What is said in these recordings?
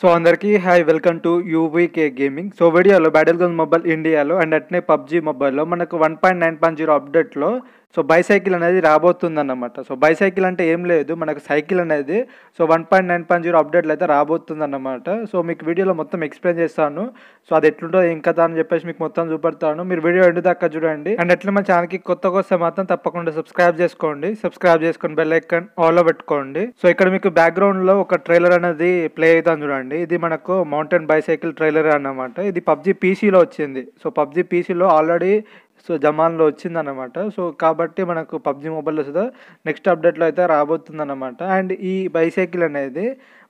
so అందరికీ hi welcome to UVK gaming so వీడియోలో battle gun mobile ఇండియాలో and అట్నే పబ్జీ మొబైల్లో మనకు one point nine point zero అప్డేట్లో సో బైసైకిల్ అనేది రాబోతుందన్నమాట సో బైసైకిల్ అంటే ఏం లేదు మనకు సైకిల్ అనేది so one point nine point zero అప్డేట్లు అయితే రాబోతుందన్నమాట సో మీకు వీడియోలో మొత్తం ఎక్స్ప్లెయిన్ చేస్తాను సో అది ఎట్లుంటో ఇంకా అని చెప్పేసి మీకు మొత్తం చూపెడతాను మీరు వీడియో ఎండు దాకా చూడండి అండ్ ఎట్లా మన ఛానల్కి కొత్త వస్తే మాత్రం తప్పకుండా సబ్స్క్రైబ్ చేసుకోండి సబ్స్క్రైబ్ చేసుకొని బెల్ ఐకన్ ఆల్లో పెట్టుకోండి సో ఇక్కడ మీకు బ్యాక్గ్రౌండ్లో ఒక ట్రైలర్ అనేది ప్లే అవుతాను చూడండి ఇది మనకు మౌంటైన్ బైసైకిల్ ట్రైలర్ అన్నమాట ఇది పబ్జీ పీసీలో వచ్చింది సో పబ్జీ పీసీలో ఆల్రెడీ సో జమాన్లో వచ్చిందనమాట సో కాబట్టి మనకు పబ్జి మొబైల్ వస్తుందో నెక్స్ట్ అప్డేట్లో అయితే రాబోతుందన్నమాట అండ్ ఈ బైసైకిల్ అనేది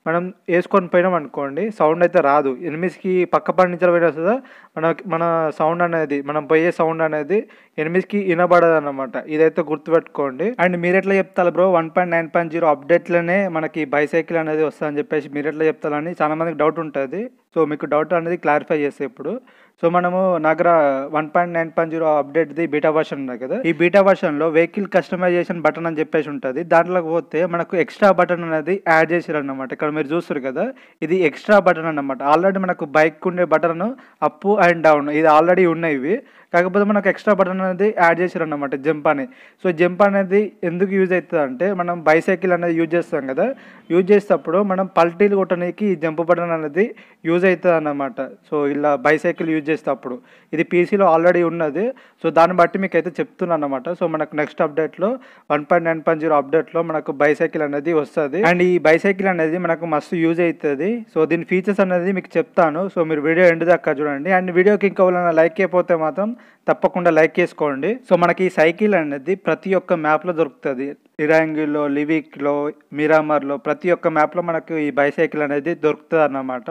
మనం వేసుకొని పోయినాం అనుకోండి సౌండ్ అయితే రాదు ఎనిమిస్కి పక్క నుంచి పోయినా వస్తుందా మన మన సౌండ్ అనేది మనం పోయే సౌండ్ అనేది ఎనిమిస్కి వినబడదు అనమాట ఇదైతే గుర్తుపెట్టుకోండి అండ్ మీరు ఎట్లా చెప్తారు bro one point nine point zero అప్డేట్లనే మనకి బైసైకిల్ అనేది వస్తుందని చెప్పేసి ఎట్లా చెప్తారని చాలా మందికి డౌట్ ఉంటుంది సో మీకు డౌట్ అనేది క్లారిఫై చేస్తే ఇప్పుడు సో మనము నగర one point nine point zero update the beta version ఉన్నాయి కదా ఈ బీటా వర్షన్లో వెహికల్ కస్టమైజేషన్ బటన్ అని చెప్పేసి ఉంటుంది దాంట్లోకి పోతే మనకు ఎక్స్ట్రా బటన్ అనేది యాడ్ చేసారు అనమాట ఇక్కడ మీరు చూస్తారు కదా ఇది ఎక్స్ట్రా బటన్ అనమాట ఆల్రెడీ మనకు బైక్ ఉండే బటన్ అప్ అండ్ డౌన్ ఇది ఆల్రెడీ ఉన్నాయి కాకపోతే మనకు ఎక్స్ట్రా బటన్ అనేది యాడ్ చేశారు అనమాట జంప్ అని సో జంప్ అనేది ఎందుకు యూజ్ అవుతుంది అంటే మనం బైసైకిల్ అనేది యూజ్ చేస్తాం కదా యూజ్ చేసేటప్పుడు మనం పల్టీలు కొట్టడానికి ఈ జంప్ బటన్ అనేది యూజ్ అవుతుంది అనమాట సో ఇలా బైసైకిల్ యూజ్ చేసేటప్పుడు ఇది పీసీలో ఆల్రెడీ ఉన్నది సో దాన్ని బట్టి మీకు అయితే చెప్తున్నాను అనమాట సో మనకు నెక్స్ట్ అప్డేట్లో one point nine point zero అప్డేట్లో మనకు బైసైకిల్ అనేది వస్తుంది అండ్ ఈ బైసైకిల్ అనేది మనకు మీకు మస్తు యూజ్ అవుతుంది సో దీని ఫీచర్స్ అనేది మీకు చెప్తాను సో మీరు వీడియో ఎండ్ దాకా చూడండి అండ్ వీడియోకి ఇంకెవరైనా లైక్ అయిపోతే మాత్రం తప్పకుండా లైక్ చేసుకోండి సో మనకి ఈ సైకిల్ అనేది ప్రతి ఒక్క మ్యాప్లో దొరుకుతుంది ఇరాంగిల్లో లివిక్లో మిరామర్లో ప్రతి ఒక్క మ్యాప్లో మనకు ఈ బైసైకిల్ అనేది దొరుకుతుంది అన్నమాట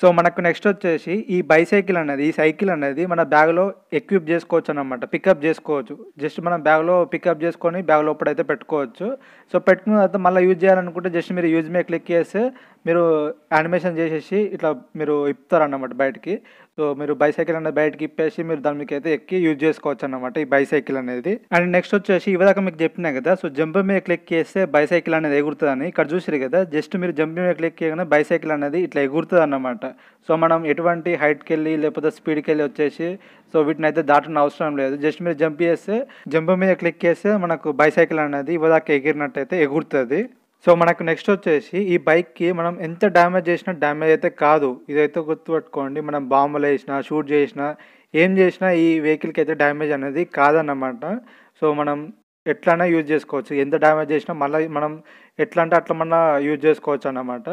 సో మనకు నెక్స్ట్ వచ్చేసి ఈ బైసైకిల్ అనేది ఈ సైకిల్ అనేది మన బ్యాగ్లో ఎక్విప్ చేసుకోవచ్చు అనమాట పికప్ చేసుకోవచ్చు జస్ట్ మనం బ్యాగ్లో పికప్ చేసుకొని బ్యాగ్ ఇప్పుడైతే పెట్టుకోవచ్చు సో పెట్టుకున్న తర్వాత మళ్ళీ యూజ్ చేయాలనుకుంటే జస్ట్ మీరు యూజ్ మీద క్లిక్ చేస్తే మీరు యానిమేషన్ చేసేసి ఇట్లా మీరు అన్నమాట బయటికి సో మీరు బైసైకిల్ అనేది బయటకి ఇప్పేసి మీరు దాని మీకు అయితే ఎక్కి యూజ్ చేసుకోవచ్చు అనమాట ఈ బైసైకిల్ అనేది అండ్ నెక్స్ట్ వచ్చేసి ఇవదాకా మీకు చెప్పినా కదా సో జంప్ మీద క్లిక్ చేస్తే బైసైకిల్ అనేది ఎగురుతుందని ఇక్కడ చూసిరు కదా జస్ట్ మీరు జంప్ మీద క్లిక్ చేయగానే బైసైకిల్ అనేది ఇట్లా ఎగురుతుంది అనమాట సో మనం ఎటువంటి హైట్కి వెళ్ళి లేకపోతే స్పీడ్కి వెళ్ళి వచ్చేసి సో వీటిని అయితే దాటన అవసరం లేదు జస్ట్ మీరు జంప్ చేస్తే జంప్ మీద క్లిక్ చేస్తే మనకు బైసైకిల్ అనేది ఎగిరినట్టు ఎగిరినట్టయితే ఎగురుతుంది సో మనకు నెక్స్ట్ వచ్చేసి ఈ బైక్కి మనం ఎంత డ్యామేజ్ చేసినా డ్యామేజ్ అయితే కాదు ఇదైతే గుర్తుపెట్టుకోండి మనం బాంబులు వేసినా షూట్ చేసినా ఏం చేసినా ఈ వెహికల్కి అయితే డ్యామేజ్ అనేది కాదన్నమాట సో మనం ఎట్లైనా యూజ్ చేసుకోవచ్చు ఎంత డ్యామేజ్ చేసినా మళ్ళీ మనం ఎట్లా అంటే అట్లా మన యూజ్ చేసుకోవచ్చు అన్నమాట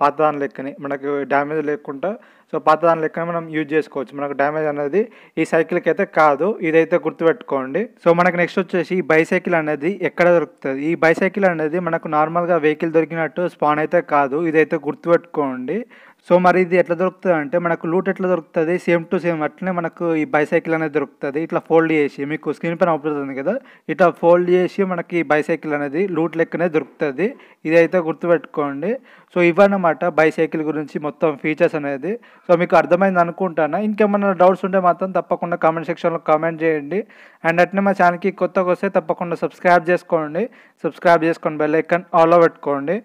పాత దాని లెక్కని మనకు డ్యామేజ్ లేకుండా సో పాత దాని లెక్కన మనం యూజ్ చేసుకోవచ్చు మనకు డ్యామేజ్ అనేది ఈ సైకిల్కి అయితే కాదు ఇదైతే గుర్తుపెట్టుకోండి సో మనకు నెక్స్ట్ వచ్చేసి ఈ బైసైకిల్ అనేది ఎక్కడ దొరుకుతుంది ఈ బైసైకిల్ అనేది మనకు నార్మల్గా వెహికల్ దొరికినట్టు స్పాన్ అయితే కాదు ఇదైతే గుర్తుపెట్టుకోండి సో మరి ఇది ఎట్లా దొరుకుతుంది అంటే మనకు లూట్ ఎట్లా దొరుకుతుంది సేమ్ టు సేమ్ అట్లనే మనకు ఈ బైసైకిల్ అనేది దొరుకుతుంది ఇట్లా ఫోల్డ్ చేసి మీకు స్క్రీన్ పైన అవుతుంది కదా ఇట్లా ఫోల్డ్ చేసి మనకి ఈ బైసైకిల్ అనేది లూట్ లెక్కనే దొరుకుతుంది ఇదైతే గుర్తుపెట్టుకోండి సో ఇవన్నమాట బైసైకిల్ గురించి మొత్తం ఫీచర్స్ అనేది సో మీకు అర్థమైంది అనుకుంటాను ఇంకేమైనా డౌట్స్ ఉంటే మాత్రం తప్పకుండా కామెంట్ సెక్షన్లో కామెంట్ చేయండి అండ్ అట్నే మా ఛానల్కి కొత్తగా వస్తే తప్పకుండా సబ్స్క్రైబ్ చేసుకోండి సబ్స్క్రైబ్ చేసుకొని బెల్ ఐకాన్ ఆల్లో పెట్టుకోండి